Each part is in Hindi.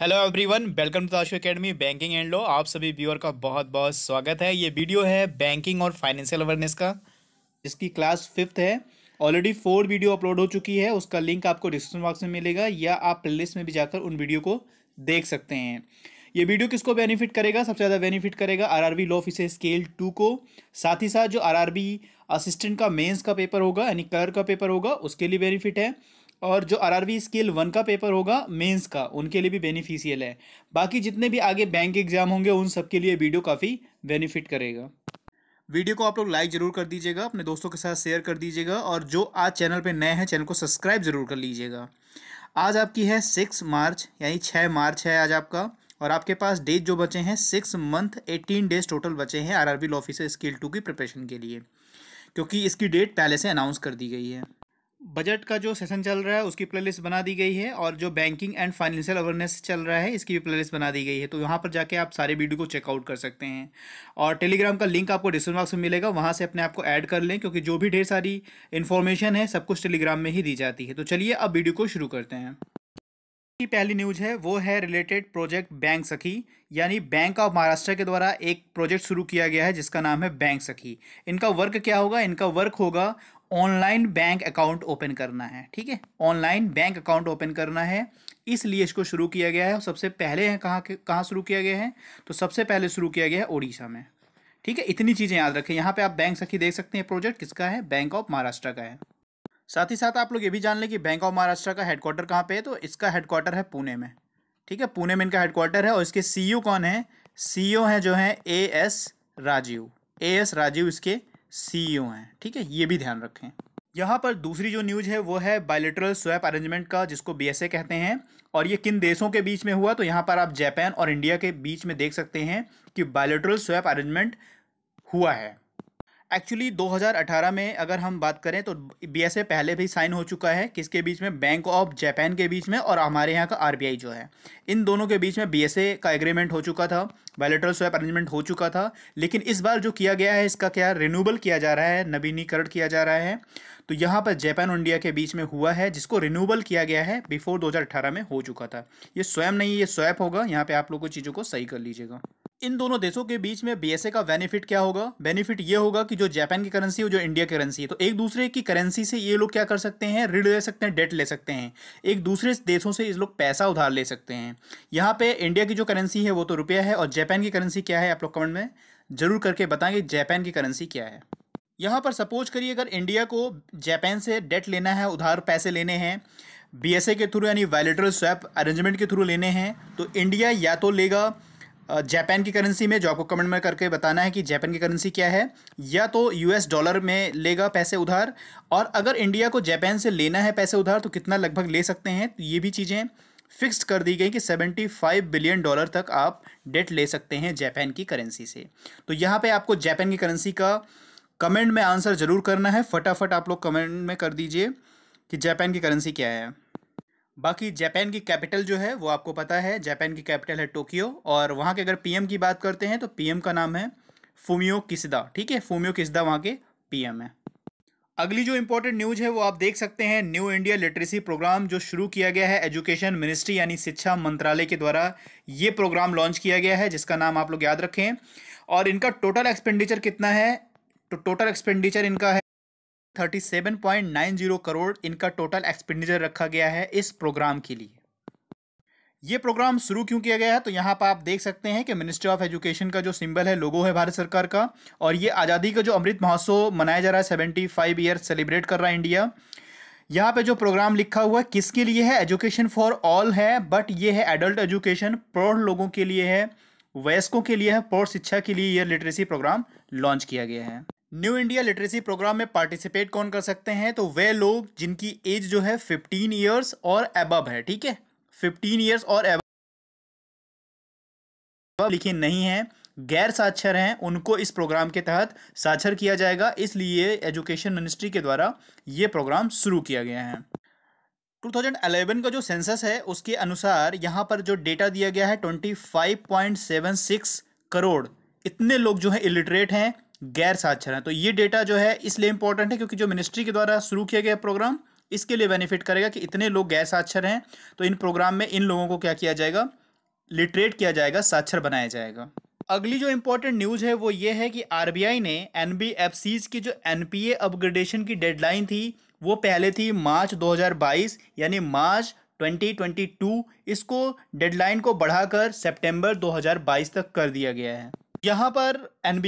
hello everyone welcome to Ashu academy banking and law आप सभी व्यूअर का बहुत बहुत स्वागत है ये वीडियो है बैंकिंग और फाइनेंशियल अवेयरनेस का जिसकी क्लास फिफ्थ है ऑलरेडी फोर वीडियो अपलोड हो चुकी है उसका लिंक आपको डिस्क्रिप्शन बॉक्स में मिलेगा या आप प्लेलिस्ट में भी जाकर उन वीडियो को देख सकते हैं ये वीडियो किसको बेनिफिट करेगा सबसे ज़्यादा बेनिफिट करेगा R R B law office scale two को साथ ही साथ जो आर आर बी असिस्टेंट का मेन्स का पेपर होगा यानी कलर का पेपर होगा उसके लिए बेनिफिट है और जो वी स्केल वन का पेपर होगा मेंस का उनके लिए भी बेनिफिशियल है बाकी जितने भी आगे बैंक एग्जाम होंगे उन सब के लिए वीडियो काफ़ी बेनिफिट करेगा वीडियो को आप लोग लाइक ज़रूर कर दीजिएगा अपने दोस्तों के साथ शेयर कर दीजिएगा और जो आज चैनल पर नए हैं चैनल को सब्सक्राइब ज़रूर कर लीजिएगा आज आपकी है सिक्स मार्च यानी छः मार्च है आज आपका और आपके पास डेज जो बचे हैं six month eighteen days total बचे हैं R R law officer skill two की प्रिपरेशन के लिए क्योंकि इसकी डेट पहले से अनाउंस कर दी गई है बजट का जो सेशन चल रहा है उसकी प्लेलिस्ट बना दी गई है और जो बैंकिंग एंड फाइनेंशियल अवेयरनेस चल रहा है इसकी भी प्लेलिस्ट बना दी गई है तो यहाँ पर जाके आप सारे वीडियो को चेकआउट कर सकते हैं और टेलीग्राम का लिंक आपको डिस्क्रिप्शन बॉक्स में मिलेगा वहाँ से अपने आप को ऐड कर लें क्योंकि जो भी ढेर सारी इन्फॉर्मेशन है सब कुछ टेलीग्राम में ही दी जाती है तो चलिए अब वीडियो को शुरू करते हैं की पहली न्यूज है वो है रिलेटेड प्रोजेक्ट बैंक सखी यानी बैंक ऑफ महाराष्ट्र के द्वारा एक प्रोजेक्ट शुरू किया गया है जिसका नाम है बैंक सखी इनका वर्क क्या होगा इनका वर्क होगा ऑनलाइन बैंक अकाउंट ओपन करना है ठीक है ऑनलाइन बैंक अकाउंट ओपन करना है इसलिए इसको शुरू किया गया है सबसे पहले है कहाँ कहाँ शुरू किया गया है तो सबसे पहले शुरू किया गया है ओडिशा में ठीक है इतनी चीज़ें याद रखें यहाँ पे आप बैंक सखी देख सकते हैं प्रोजेक्ट किसका है बैंक ऑफ महाराष्ट्र का है साथ ही साथ आप लोग ये भी जान लें कि बैंक ऑफ महाराष्ट्र का हेडक्वार्टर कहाँ पर है तो इसका हेडक्वार्टर है पुणे में ठीक है पुणे में इनका हेडक्वार्टर है और इसके सी e कौन है सी e हैं जो हैं A S Rajeev A S Rajeev इसके सीईओ e हैं ठीक है ये भी ध्यान रखें यहाँ पर दूसरी जो न्यूज है वो है बायोलिटरल स्वैप अरेंजमेंट का जिसको बी कहते हैं और ये किन देशों के बीच में हुआ तो यहाँ पर आप जापान और इंडिया के बीच में देख सकते हैं कि बायोलिटरल स्वैप अरेंजमेंट हुआ है एक्चुअली 2018 में अगर हम बात करें तो ए पहले भी साइन हो चुका है किसके बीच में बैंक ऑफ जापान के बीच में और हमारे यहाँ का आई जो है इन दोनों के बीच में ए का एग्रीमेंट हो चुका था बायोलेटरल स्वैप अरेंजमेंट हो चुका था लेकिन इस बार जो किया गया है इसका क्या रिन्यूबल किया जा रहा है नवीनीकरण किया जा रहा है तो यहाँ पर जापान और इंडिया के बीच में हुआ है जिसको रिन्यूबल किया गया है बिफोर अठारह में हो चुका था ये स्वयं नहीं ये स्वैप होगा यहाँ पर आप लोग को चीज़ों को सही कर लीजिएगा इन दोनों देशों के बीच में बीएसए का बेनिफिट क्या होगा बेनिफिट ये होगा कि जो जापान की करेंसी है जो इंडिया की करेंसी है तो एक दूसरे की करेंसी से ये लोग क्या कर सकते हैं ऋण ले सकते हैं डेट ले सकते हैं एक दूसरे देशों से इस लोग पैसा उधार ले सकते हैं यहाँ पे इंडिया की जो करेंसी है वो तो रुपया है और जापान की करेंसी क्या है आप लोग कमेंट में जरूर करके बताएंगे जापान की करेंसी क्या है यहाँ पर सपोज करिए अगर इंडिया को जापान से डेट लेना है उधार पैसे लेने हैं बी के थ्रू यानी वैलिटर स्वैप अरेंजमेंट के थ्रू लेने हैं तो इंडिया या तो लेगा जापान की करेंसी में जो आपको कमेंट में करके बताना है कि जापान की करेंसी क्या है या तो यूएस डॉलर में लेगा पैसे उधार और अगर इंडिया को जापान से लेना है पैसे उधार तो कितना लगभग ले सकते हैं तो ये भी चीज़ें फिक्स्ड कर दी गई कि 75 बिलियन डॉलर तक आप डेट ले सकते हैं जापान की करेंसी से तो यहाँ पर आपको जापान की करेंसी का कमेंट में आंसर ज़रूर करना है फटाफट आप लोग कमेंट में कर दीजिए कि जापान की करेंसी क्या है बाकी जापान की कैपिटल जो है वो आपको पता है जापान की कैपिटल है टोक्यो और वहाँ के अगर पीएम की बात करते हैं तो पीएम का नाम है फूमियो किसदा ठीक है फूमियो किसदा वहाँ के पीएम है अगली जो इम्पोर्टेंट न्यूज है वो आप देख सकते हैं न्यू इंडिया लिटरेसी प्रोग्राम जो शुरू किया गया है एजुकेशन मिनिस्ट्री यानी शिक्षा मंत्रालय के द्वारा ये प्रोग्राम लॉन्च किया गया है जिसका नाम आप लोग याद रखें और इनका टोटल एक्सपेंडिचर कितना है तो टोटल एक्सपेंडिचर इनका है 37.90 करोड़ इनका टोटल एक्सपेंडिचर रखा गया है इस प्रोग्राम के लिए ये प्रोग्राम शुरू क्यों किया गया है तो यहाँ पर आप देख सकते हैं कि मिनिस्ट्री ऑफ एजुकेशन का जो सिंबल है लोगो है भारत सरकार का और ये आज़ादी का जो अमृत महोत्सव मनाया जा रहा है सेवेंटी फाइव ईयर सेलिब्रेट कर रहा है इंडिया यहाँ पे जो प्रोग्राम लिखा हुआ है किसके लिए है एजुकेशन फॉर ऑल है बट ये है एडल्ट एजुकेशन प्रौढ़ लोगों के लिए है वयस्कों के लिए है प्रौढ़ शिक्षा के लिए यह लिटरेसी प्रोग्राम लॉन्च किया गया है न्यू इंडिया लिटरेसी प्रोग्राम में पार्टिसिपेट कौन कर सकते हैं तो वे लोग जिनकी एज जो है फिफ्टीन ईयर्स और एबब है ठीक है फिफ्टीन ईयर्स और एबब लिखे नहीं है गैर साक्षर हैं उनको इस प्रोग्राम के तहत साक्षर किया जाएगा इसलिए एजुकेशन मिनिस्ट्री के द्वारा ये प्रोग्राम शुरू किया गया है 2011 का जो सेंसस है उसके अनुसार यहाँ पर जो डेटा दिया गया है 25.76 करोड़ इतने लोग जो है इलिटरेट हैं गैर साक्षर हैं तो ये डेटा जो है इसलिए इंपॉर्टेंट है क्योंकि जो मिनिस्ट्री के द्वारा शुरू किया गया प्रोग्राम इसके लिए बेनिफिट करेगा कि इतने लोग गैर साक्षर हैं तो इन प्रोग्राम में इन लोगों को क्या किया जाएगा लिटरेट किया जाएगा साक्षर बनाया जाएगा अगली जो इम्पोर्टेंट न्यूज़ है वो ये है कि आर ने एन की जो एन अपग्रेडेशन की डेडलाइन थी वो पहले थी मार्च 2022 यानी मार्च 2022 इसको डेडलाइन को बढ़ाकर सितंबर 2022 तक कर दिया गया है यहाँ पर एन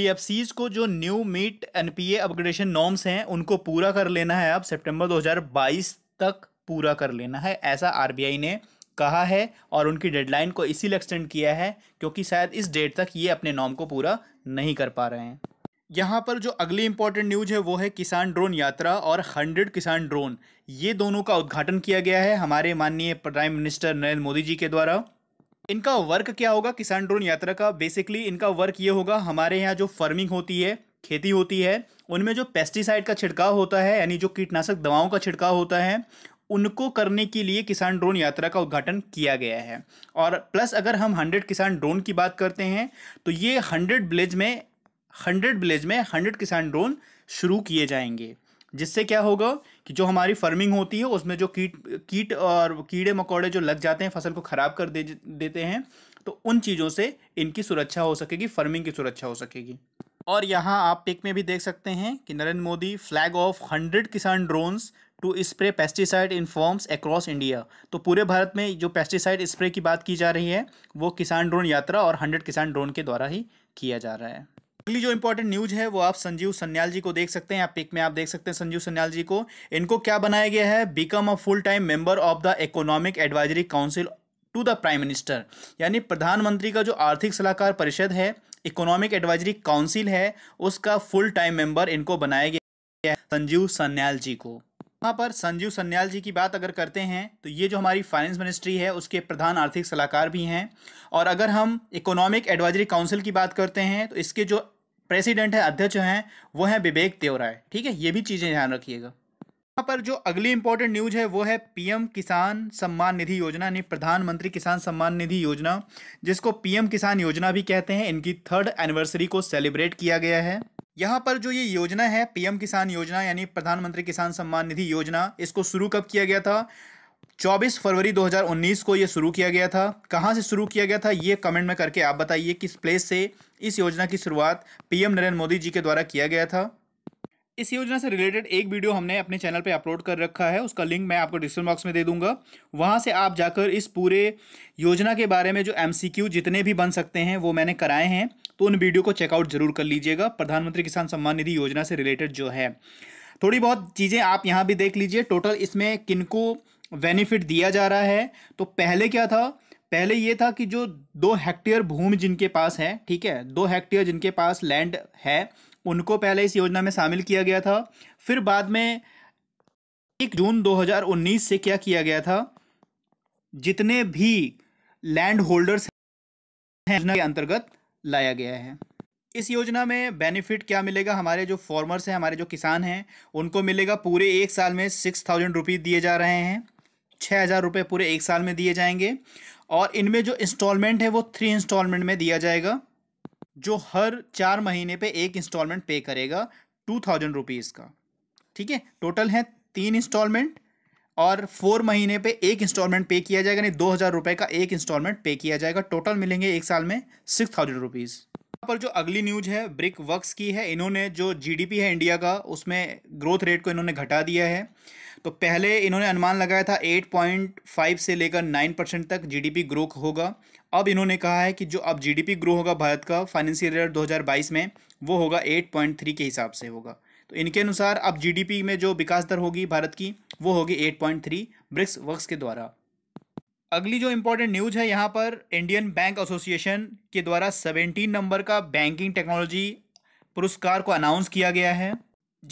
को जो न्यू मीट एनपीए अपग्रेडेशन नॉर्म्स हैं उनको पूरा कर लेना है अब सितंबर 2022 तक पूरा कर लेना है ऐसा आरबीआई ने कहा है और उनकी डेडलाइन को इसीलिए एक्सटेंड किया है क्योंकि शायद इस डेट तक ये अपने नॉर्म को पूरा नहीं कर पा रहे हैं यहाँ पर जो अगली इंपॉर्टेंट न्यूज है वो है किसान ड्रोन यात्रा और हंड्रेड किसान ड्रोन ये दोनों का उद्घाटन किया गया है हमारे माननीय प्राइम मिनिस्टर नरेंद्र मोदी जी के द्वारा इनका वर्क क्या होगा किसान ड्रोन यात्रा का बेसिकली इनका वर्क ये होगा हमारे यहाँ जो फार्मिंग होती है खेती होती है उनमें जो पेस्टिसाइड का छिड़काव होता है यानी जो कीटनाशक दवाओं का छिड़काव होता है उनको करने के लिए किसान ड्रोन यात्रा का उद्घाटन किया गया है और प्लस अगर हम हंड्रेड किसान ड्रोन की बात करते हैं तो ये हंड्रेड विलेज में हंड्रेड विलेज में हंड्रेड किसान ड्रोन शुरू किए जाएंगे जिससे क्या होगा कि जो हमारी फर्मिंग होती है उसमें जो कीट कीट और कीड़े मकोड़े जो लग जाते हैं फसल को ख़राब कर दे देते हैं तो उन चीज़ों से इनकी सुरक्षा हो सकेगी फर्मिंग की सुरक्षा हो सकेगी और यहाँ आप पिक में भी देख सकते हैं कि Narendra Modi flag off hundred Kisan drones to spray pesticide in farms across India तो पूरे भारत में जो पेस्टिसाइड स्प्रे की बात की जा रही है वो किसान ड्रोन यात्रा और हंड्रेड किसान ड्रोन के द्वारा ही किया जा रहा है अगली जो इंपॉर्टेंट न्यूज है वो आप संजीव सन्याल जी को देख सकते हैं आप पिक में आप देख सकते हैं संजीव सन्याल जी को इनको क्या बनाया गया है become a full time member of the economic advisory council to the prime minister यानी प्रधानमंत्री का जो आर्थिक सलाहकार परिषद है इकोनॉमिक एडवाइजरी काउंसिल है उसका फुल टाइम मेंबर इनको बनाया गया है संजीव सन्याल जी को यहाँ पर संजीव सन्याल जी की बात अगर करते हैं तो ये जो हमारी फाइनेंस मिनिस्ट्री है उसके प्रधान आर्थिक सलाहकार भी हैं और अगर हम इकोनॉमिक एडवाइजरी काउंसिल की बात करते हैं तो इसके जो प्रेसिडेंट है अध्यक्ष हैं वो हैं विवेक देवराय ठीक है ये भी चीज़ें ध्यान रखिएगा यहाँ पर जो अगली इंपॉर्टेंट न्यूज है वो है पीएम किसान सम्मान निधि योजना यानी प्रधानमंत्री किसान सम्मान निधि योजना जिसको पीएम किसान योजना भी कहते हैं इनकी थर्ड एनिवर्सरी को सेलिब्रेट किया गया है यहाँ पर जो ये योजना है पीएम किसान योजना यानी प्रधानमंत्री किसान सम्मान निधि योजना इसको शुरू कब किया गया था 24 फरवरी 2019 को ये शुरू किया गया था कहाँ से शुरू किया गया था ये कमेंट में करके आप बताइए किस प्लेस से इस योजना की शुरुआत पीएम नरेंद्र मोदी जी के द्वारा किया गया था इस योजना से रिलेटेड एक वीडियो हमने अपने चैनल पे अपलोड कर रखा है उसका लिंक मैं आपको डिस्क्रिप्शन बॉक्स में दे दूंगा वहाँ से आप जाकर इस पूरे योजना के बारे में जो एम जितने भी बन सकते हैं वो मैंने कराए हैं तो उन वीडियो को चेकआउट जरूर कर लीजिएगा प्रधानमंत्री किसान सम्मान निधि योजना से रिलेटेड जो है थोड़ी बहुत चीज़ें आप यहाँ भी देख लीजिए टोटल इसमें किनको बेनिफिट दिया जा रहा है तो पहले क्या था पहले ये था कि जो दो हेक्टेयर भूमि जिनके पास है ठीक है दो हेक्टेयर जिनके पास लैंड है उनको पहले इस योजना में शामिल किया गया था फिर बाद में एक जून 2019 से क्या किया गया था जितने भी लैंड होल्डर्स हैं योजना के अंतर्गत लाया गया है इस योजना में बेनिफिट क्या मिलेगा हमारे जो फार्मर्स हैं हमारे जो किसान हैं उनको मिलेगा पूरे एक साल में सिक्स थाउजेंड रुपीज़ दिए जा रहे हैं छः हज़ार रुपये पूरे एक साल में दिए जाएंगे और इनमें जो इंस्टॉलमेंट है वो थ्री इंस्टॉलमेंट में दिया जाएगा जो हर चार महीने पे एक इंस्टॉलमेंट पे करेगा टू थाउजेंड रुपीज़ का ठीक है टोटल है तीन इंस्टॉलमेंट और फोर महीने पे एक इंस्टॉलमेंट पे किया जाएगा यानी दो हज़ार रुपये का एक इंस्टॉलमेंट पे किया जाएगा टोटल मिलेंगे एक साल में सिक्स थाउजेंड रुपीज़ पर जो अगली न्यूज है ब्रिक वर्क्स की है इन्होंने जो जीडीपी है इंडिया का उसमें ग्रोथ रेट को इन्होंने घटा दिया है तो पहले इन्होंने अनुमान लगाया था 8.5 से लेकर 9 परसेंट तक जीडीपी ग्रो होगा अब इन्होंने कहा है कि जो अब जीडीपी ग्रो होगा भारत का फाइनेंशियल ईयर 2022 में वो होगा 8.3 के हिसाब से होगा तो इनके अनुसार अब जी में जो विकास दर होगी भारत की वो होगी एट ब्रिक्स वर्क्स के द्वारा अगली जो इम्पोर्टेंट न्यूज है यहाँ पर इंडियन बैंक एसोसिएशन के द्वारा सेवेंटीन नंबर का बैंकिंग टेक्नोलॉजी पुरस्कार को अनाउंस किया गया है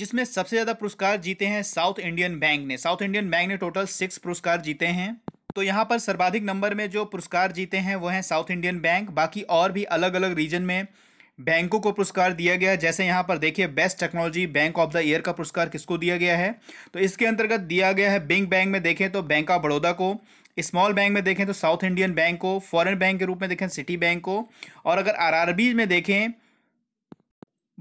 जिसमें सबसे ज़्यादा पुरस्कार जीते हैं साउथ इंडियन बैंक ने साउथ इंडियन बैंक ने टोटल सिक्स पुरस्कार जीते हैं तो यहाँ पर सर्वाधिक नंबर में जो पुरस्कार जीते हैं वो हैं साउथ इंडियन बैंक बाकी और भी अलग अलग रीजन में बैंकों को पुरस्कार दिया गया जैसे यहाँ पर देखिए best technology bank of the year का पुरस्कार किसको दिया गया है तो इसके अंतर्गत दिया गया है बिंग बैंक में देखें तो बैंक ऑफ बड़ौदा को स्मॉल बैंक में देखें तो साउथ इंडियन बैंक को फॉरेन बैंक के रूप में देखें सिटी बैंक को और अगर आरआरबी में देखें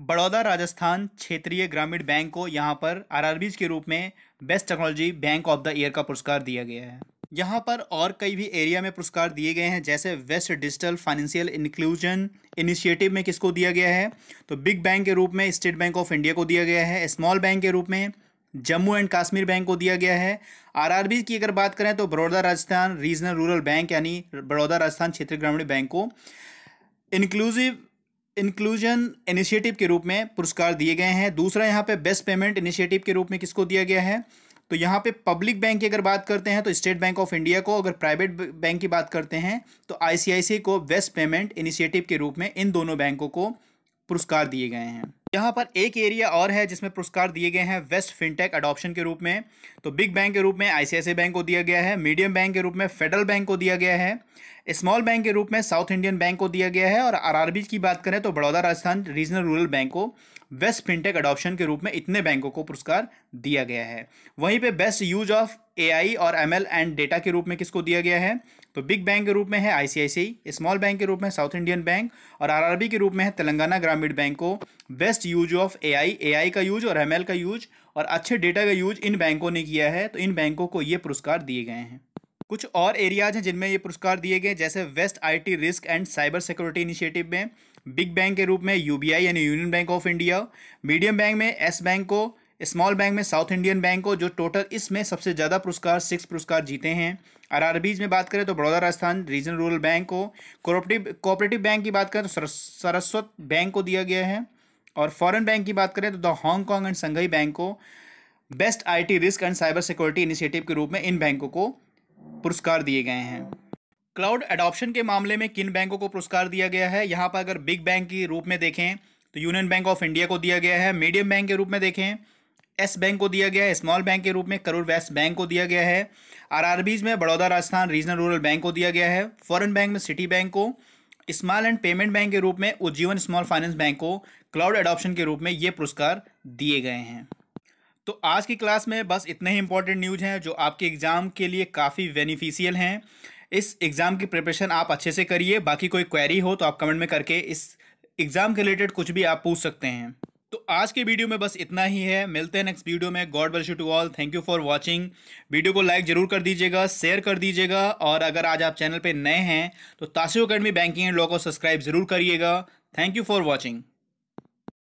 बड़ौदा राजस्थान क्षेत्रीय ग्रामीण बैंक को यहाँ पर आर के रूप में best technology bank of the year का पुरस्कार दिया गया है यहाँ पर और कई भी एरिया में पुरस्कार दिए गए हैं जैसे best digital financial inclusion initiative में किसको दिया गया है तो बिग बैंक के रूप में स्टेट बैंक ऑफ इंडिया को दिया गया है स्मॉल बैंक के रूप में जम्मू एंड कश्मीर बैंक को दिया गया है आरआरबी की अगर बात करें तो Baroda Rajasthan regional rural bank यानी बड़ौदा राजस्थान क्षेत्रीय ग्रामीण बैंक को इंक्लूसिव इंक्लूजन इनिशिएटिव के रूप में पुरस्कार दिए गए हैं दूसरा यहाँ पे बेस्ट पेमेंट इनिशिएटिव के रूप में किसको दिया गया है तो यहाँ पे पब्लिक बैंक की अगर बात करते हैं तो स्टेट बैंक ऑफ इंडिया को अगर प्राइवेट बैंक की बात करते हैं तो आईसीआईसी को बेस्ट पेमेंट इनिशिएटिव के रूप में इन दोनों बैंकों को पुरस्कार दिए गए हैं यहाँ पर एक एरिया और है जिसमें पुरस्कार दिए गए हैं वेस्ट फिनटेक अडॉप्शन के रूप में तो बिग बैंक के रूप में आईसीआईसी बैंक को दिया गया है मीडियम बैंक के रूप में फेडरल बैंक को दिया गया है स्मॉल बैंक के रूप में साउथ इंडियन बैंक को दिया गया है और आर की बात करें तो Baroda Rajasthan regional rural bank को वेस्ट फिनटेक अडॉप्शन के रूप में इतने बैंकों को पुरस्कार दिया गया है वहीं पे बेस्ट यूज ऑफ एआई और एमएल एंड डेटा के रूप में किसको दिया गया है तो बिग बैंक के रूप में है आईसीआईसीआई स्मॉल बैंक के रूप में साउथ इंडियन बैंक और आरआरबी के रूप में है तेलंगाना ग्रामीण बैंक को best use of AI AI का यूज और एमएल का यूज और अच्छे डेटा का यूज इन बैंकों ने किया है तो इन बैंकों को ये पुरस्कार दिए गए हैं कुछ और एरियाज हैं जिनमें ये पुरस्कार दिए गए जैसे best I risk and cyber security initiative में बिग बैंक के रूप में यू यानी Union bank of India medium bank में एस बैंक को स्मॉल बैंक में साउथ इंडियन बैंक को जो टोटल इसमें सबसे ज़्यादा पुरस्कार सिक्स पुरस्कार जीते हैं आरआरबीज में बात करें तो Baroda Rajasthan regional rural bank को कोऑपरेटिव कोऑपरेटिव बैंक की बात करें तो सरस्वत बैंक को दिया गया है और फॉरेन बैंक की बात करें तो the Hong Kong and Shanghai bank को best IT risk and cyber security initiative के रूप में इन बैंकों को पुरस्कार दिए गए हैं क्लाउड एडॉप्शन के मामले में किन बैंकों को पुरस्कार दिया गया है यहाँ पर अगर बिग बैंक के रूप में देखें तो यूनियन बैंक ऑफ इंडिया को दिया गया है मीडियम बैंक के रूप में देखें एस बैंक को दिया गया है स्मॉल बैंक के रूप में करूर वेस्ट बैंक को दिया गया है आरआरबीज में Baroda Rajasthan regional rural bank को दिया गया है फॉरेन बैंक में सिटी बैंक को स्मॉल एंड पेमेंट बैंक के रूप में उज्जीवन स्मॉल फाइनेंस बैंक को क्लाउड एडॉप्शन के रूप में ये पुरस्कार दिए गए हैं तो आज की क्लास में बस इतने ही इंपॉर्टेंट न्यूज हैं जो आपके एग्ज़ाम के लिए काफ़ी बेनिफिशियल हैं इस एग्ज़ाम की प्रिपरेशन आप अच्छे से करिए बाकी कोई क्वेरी हो तो आप कमेंट में करके इस एग्ज़ाम के रिलेटेड कुछ भी आप पूछ सकते हैं तो आज के वीडियो में बस इतना ही है मिलते हैं नेक्स्ट वीडियो में god bless you to all thank you for watching video को लाइक जरूर कर दीजिएगा शेयर कर दीजिएगा और अगर आज आप चैनल पर नए हैं तो तासी अकेडमी बैंकिंग एंड लॉ को सब्सक्राइब जरूर करिएगा थैंक यू फॉर वॉचिंग